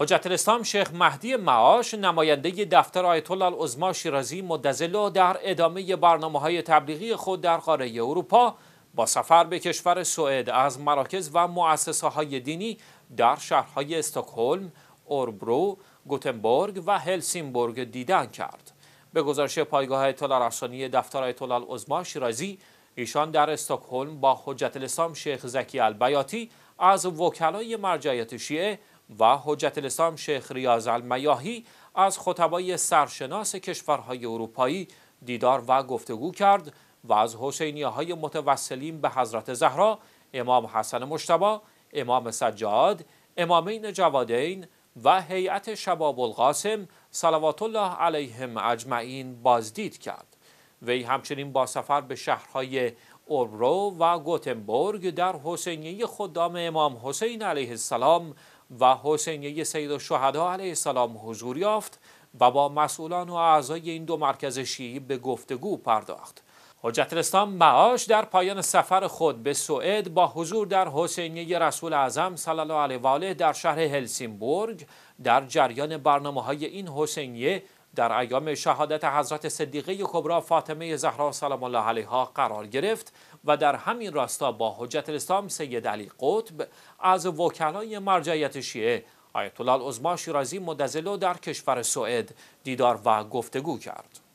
حجت الاسلام شیخ مهدی معاش نماینده دفتر آیت الله العظما شیرازی مدزلو در ادامه برنامه های تبلیغی خود در قاره اروپا با سفر به کشور سوئد از مراکز و مؤسسه های دینی در شهرهای استکهلم، اوربرو، گوتنبورگ و هلسینبورگ دیدن کرد. به گزارش پایگاه اطلاع رسانی دفتر آیت الله العظما شیرازی ایشان در استکهلم با حجت الاسلام شیخ زکی البیاتی از وکلای مرجعیت شیعه و حجت الاسلام شیخ ریاض المیاهی از خطبای سرشناس کشورهای اروپایی دیدار و گفتگو کرد و از حسینیه های متوسلین به حضرت زهرا، امام حسن مشتبا، امام سجاد، امامین جوادین و هیئت شباب القاسم صلوات الله علیهم اجمعین بازدید کرد. وی همچنین با سفر به شهرهای اورو و گوتنبورگ در حسینیه خدام امام حسین علیه السلام و حسینیه سید و علیه السلام حضور یافت و با مسئولان و اعضای این دو مرکز شیعی به گفتگو پرداخت حجت الاسلام معاش در پایان سفر خود به سوئد با حضور در حسینیه رسول اعظم صلی الله علیه و آله در شهر هلسینبورگ در جریان برنامه های این حسینیه در ایام شهادت حضرت صدیقه کبرا فاطمه زهرا سلام الله علیها قرار گرفت و در همین راستا با حجت الاسلام سید علی قطب از وکلای مرجعیت شیعه آیت الله العظما شیرازی مدزلو در کشور سوئد دیدار و گفتگو کرد